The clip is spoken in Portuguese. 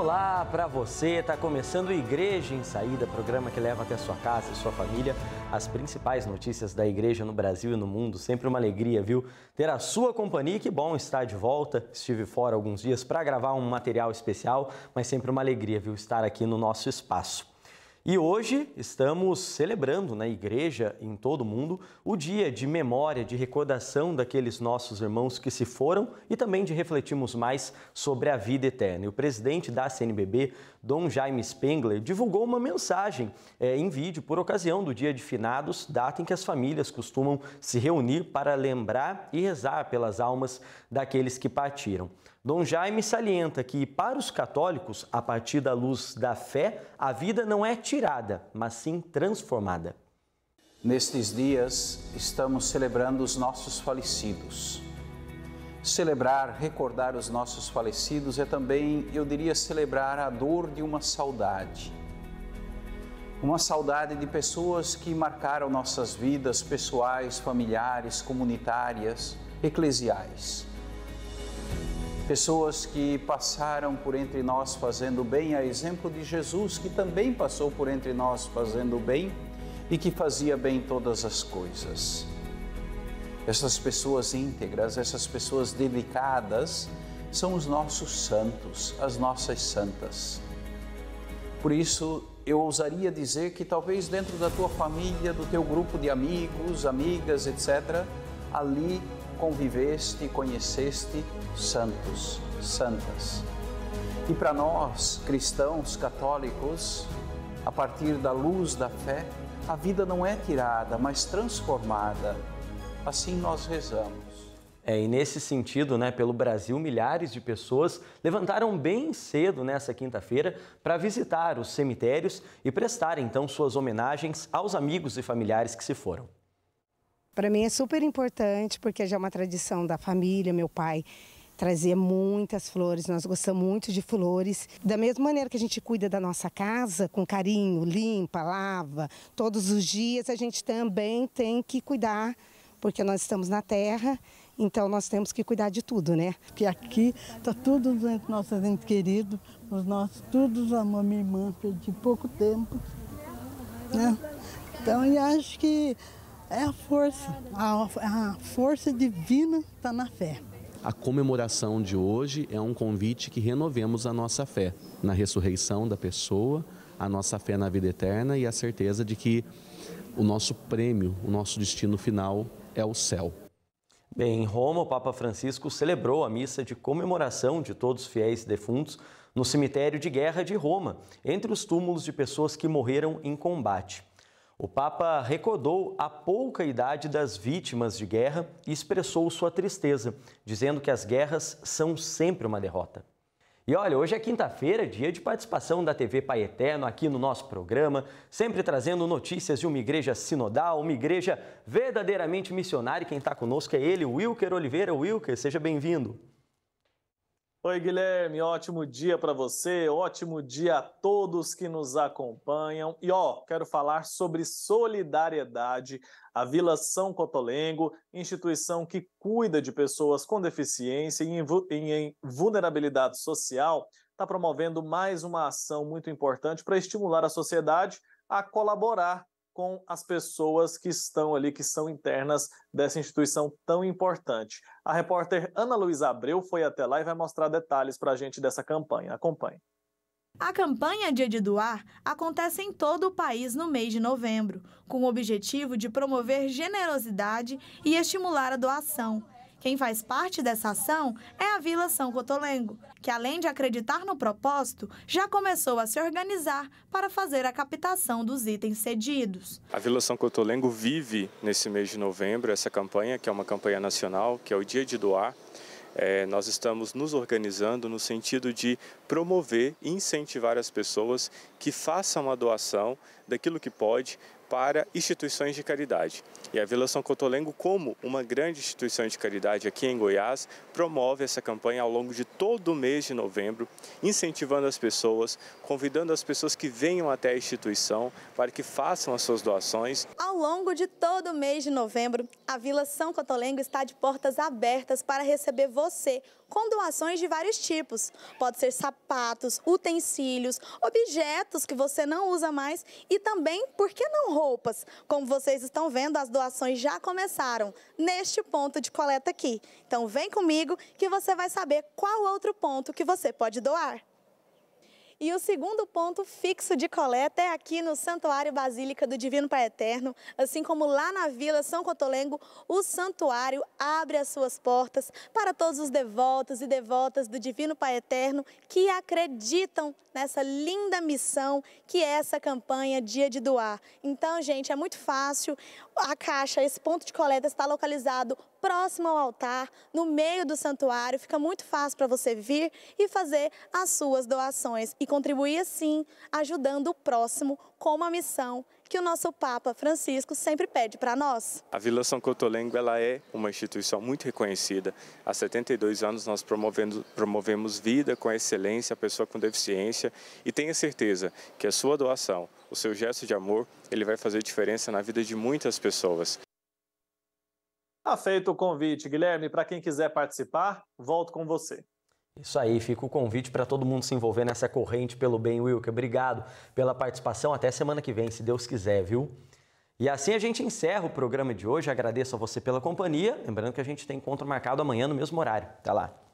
Olá para você, está começando Igreja em Saída, programa que leva até sua casa e sua família as principais notícias da igreja no Brasil e no mundo. Sempre uma alegria, viu? Ter a sua companhia, que bom estar de volta. Estive fora alguns dias para gravar um material especial, mas sempre uma alegria, viu? Estar aqui no nosso espaço. E hoje estamos celebrando na né, igreja em todo o mundo o dia de memória, de recordação daqueles nossos irmãos que se foram e também de refletirmos mais sobre a vida eterna. E o presidente da CNBB, Dom Jaime Spengler divulgou uma mensagem é, em vídeo por ocasião do Dia de Finados, data em que as famílias costumam se reunir para lembrar e rezar pelas almas daqueles que partiram. Dom Jaime salienta que, para os católicos, a partir da luz da fé, a vida não é tirada, mas sim transformada. Nestes dias, estamos celebrando os nossos falecidos Celebrar, recordar os nossos falecidos é também, eu diria, celebrar a dor de uma saudade. Uma saudade de pessoas que marcaram nossas vidas pessoais, familiares, comunitárias, eclesiais. Pessoas que passaram por entre nós fazendo bem, a exemplo de Jesus, que também passou por entre nós fazendo bem e que fazia bem todas as coisas. Essas pessoas íntegras, essas pessoas delicadas, são os nossos santos, as nossas santas. Por isso, eu ousaria dizer que talvez dentro da tua família, do teu grupo de amigos, amigas, etc., ali conviveste conheceste santos, santas. E para nós, cristãos católicos, a partir da luz da fé, a vida não é tirada, mas transformada Assim nós rezamos. É, e nesse sentido, né, pelo Brasil, milhares de pessoas levantaram bem cedo nessa quinta-feira para visitar os cemitérios e prestar então suas homenagens aos amigos e familiares que se foram. Para mim é super importante porque já é uma tradição da família, meu pai trazia muitas flores, nós gostamos muito de flores. Da mesma maneira que a gente cuida da nossa casa com carinho, limpa, lava, todos os dias, a gente também tem que cuidar porque nós estamos na terra, então nós temos que cuidar de tudo, né? Porque aqui está tudo entre nossos entes queridos, os nossos, todos amam e irmã de pouco tempo, né? Então, e acho que é a força, a, a força divina está na fé. A comemoração de hoje é um convite que renovemos a nossa fé na ressurreição da pessoa, a nossa fé na vida eterna e a certeza de que o nosso prêmio, o nosso destino final é o céu. Bem, em Roma, o Papa Francisco celebrou a missa de comemoração de todos os fiéis defuntos no cemitério de guerra de Roma, entre os túmulos de pessoas que morreram em combate. O Papa recordou a pouca idade das vítimas de guerra e expressou sua tristeza, dizendo que as guerras são sempre uma derrota. E olha, hoje é quinta-feira, dia de participação da TV Pai Eterno aqui no nosso programa, sempre trazendo notícias de uma igreja sinodal, uma igreja verdadeiramente missionária. Quem está conosco é ele, Wilker Oliveira. Wilker, seja bem-vindo. Oi, Guilherme, ótimo dia para você, ótimo dia a todos que nos acompanham. E ó, quero falar sobre solidariedade. A Vila São Cotolengo, instituição que cuida de pessoas com deficiência e em vulnerabilidade social, está promovendo mais uma ação muito importante para estimular a sociedade a colaborar com as pessoas que estão ali, que são internas dessa instituição tão importante. A repórter Ana Luísa Abreu foi até lá e vai mostrar detalhes para a gente dessa campanha. Acompanhe. A campanha Dia de Doar acontece em todo o país no mês de novembro, com o objetivo de promover generosidade e estimular a doação. Quem faz parte dessa ação é a Vila São Cotolengo, que além de acreditar no propósito, já começou a se organizar para fazer a captação dos itens cedidos. A Vila São Cotolengo vive nesse mês de novembro essa campanha, que é uma campanha nacional, que é o Dia de Doar. É, nós estamos nos organizando no sentido de promover e incentivar as pessoas que façam a doação daquilo que pode para instituições de caridade. E a Vila São Cotolengo, como uma grande instituição de caridade aqui em Goiás, promove essa campanha ao longo de todo o mês de novembro, incentivando as pessoas, convidando as pessoas que venham até a instituição para que façam as suas doações. Ao longo de todo o mês de novembro, a Vila São Cotolengo está de portas abertas para receber você com doações de vários tipos. Pode ser sapatos, utensílios, objetos que você não usa mais e também, por que não roupas. Como vocês estão vendo, as doações já começaram neste ponto de coleta aqui. Então vem comigo que você vai saber qual outro ponto que você pode doar. E o segundo ponto fixo de coleta é aqui no Santuário Basílica do Divino Pai Eterno. Assim como lá na Vila São Cotolengo, o santuário abre as suas portas para todos os devotos e devotas do Divino Pai Eterno que acreditam nessa linda missão que é essa campanha Dia de Doar. Então, gente, é muito fácil. A caixa, esse ponto de coleta está localizado próximo ao altar, no meio do santuário. Fica muito fácil para você vir e fazer as suas doações e contribuir assim, ajudando o próximo com uma missão que o nosso Papa Francisco sempre pede para nós. A Vila São Cotolengo ela é uma instituição muito reconhecida. Há 72 anos nós promovemos, promovemos vida com excelência, a pessoa com deficiência e tenha certeza que a sua doação, o seu gesto de amor, ele vai fazer diferença na vida de muitas pessoas. Aceito o convite, Guilherme. Para quem quiser participar, volto com você. Isso aí, fica o convite para todo mundo se envolver nessa corrente pelo bem, Wilker. Obrigado pela participação. Até semana que vem, se Deus quiser, viu? E assim a gente encerra o programa de hoje. Agradeço a você pela companhia. Lembrando que a gente tem encontro marcado amanhã no mesmo horário. Até lá.